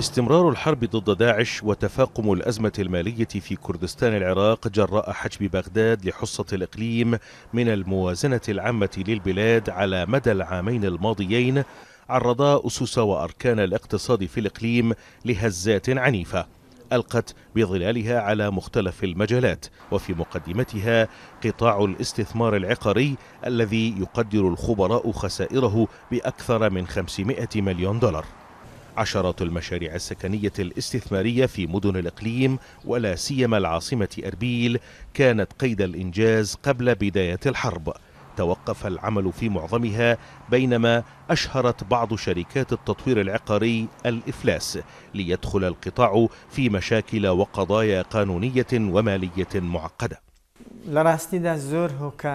استمرار الحرب ضد داعش وتفاقم الأزمة المالية في كردستان العراق جراء حجب بغداد لحصة الإقليم من الموازنة العامة للبلاد على مدى العامين الماضيين عرضا أسس وأركان الاقتصاد في الإقليم لهزات عنيفة ألقت بظلالها على مختلف المجالات وفي مقدمتها قطاع الاستثمار العقاري الذي يقدر الخبراء خسائره بأكثر من 500 مليون دولار عشرات المشاريع السكنية الاستثمارية في مدن الإقليم ولا سيما العاصمة أربيل كانت قيد الإنجاز قبل بداية الحرب توقف العمل في معظمها بينما أشهرت بعض شركات التطوير العقاري الإفلاس ليدخل القطاع في مشاكل وقضايا قانونية ومالية معقدة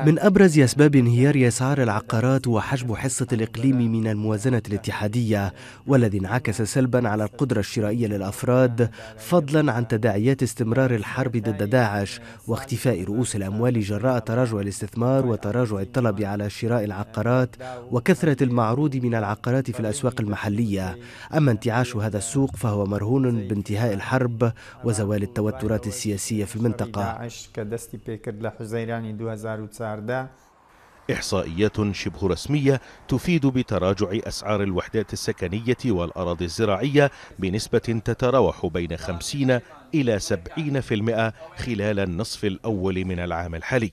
من أبرز أسباب انهيار أسعار العقارات هو حجب حصة الإقليم من الموازنة الاتحادية والذي انعكس سلبا على القدرة الشرائية للأفراد فضلا عن تداعيات استمرار الحرب ضد داعش واختفاء رؤوس الأموال جراء تراجع الاستثمار وتراجع الطلب على شراء العقارات وكثرة المعروض من العقارات في الأسواق المحلية أما انتعاش هذا السوق فهو مرهون بانتهاء الحرب وزوال التوترات السياسية في المنطقة لحزيران 2014 إحصائيات شبه رسمية تفيد بتراجع أسعار الوحدات السكنية والأراضي الزراعية بنسبة تتراوح بين 50 إلى 70% خلال النصف الأول من العام الحالي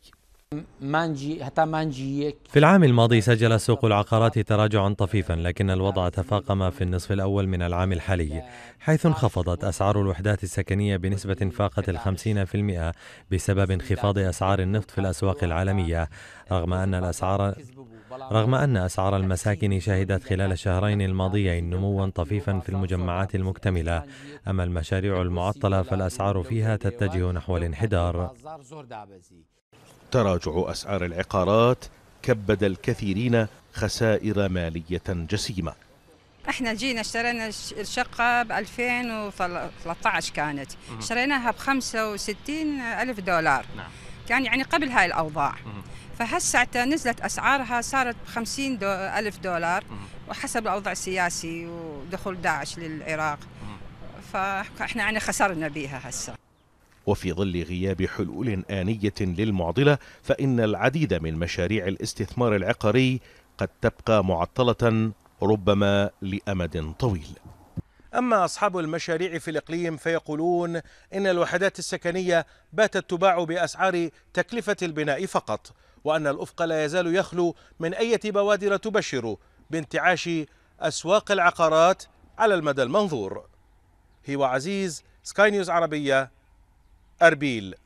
في العام الماضي سجل سوق العقارات تراجعا طفيفا لكن الوضع تفاقم في النصف الأول من العام الحالي حيث انخفضت أسعار الوحدات السكنية بنسبة فاقت الخمسين في المئة بسبب انخفاض أسعار النفط في الأسواق العالمية رغم أن الأسعار رغم أن أسعار المساكن شهدت خلال الشهرين الماضيين نموا طفيفا في المجمعات المكتملة أما المشاريع المعطلة فالأسعار فيها تتجه نحو الانحدار تراجع أسعار العقارات كبد الكثيرين خسائر مالية جسيمة احنا جينا اشترينا الشقة ب 2013 كانت اشتريناها ب 65 ألف دولار نعم. كان يعني قبل هاي الأوضاع فهسه نزلت أسعارها صارت ب 50 دو ألف دولار وحسب الأوضاع السياسي ودخول داعش للعراق فاحنا يعني خسرنا بها هسه وفي ظل غياب حلول آنية للمعضلة فإن العديد من مشاريع الاستثمار العقاري قد تبقى معطلة ربما لأمد طويل أما أصحاب المشاريع في الإقليم فيقولون إن الوحدات السكنية باتت تباع بأسعار تكلفة البناء فقط وأن الأفق لا يزال يخلو من أي بوادر تبشر بانتعاش أسواق العقارات على المدى المنظور هي وعزيز سكاي نيوز عربية أربيل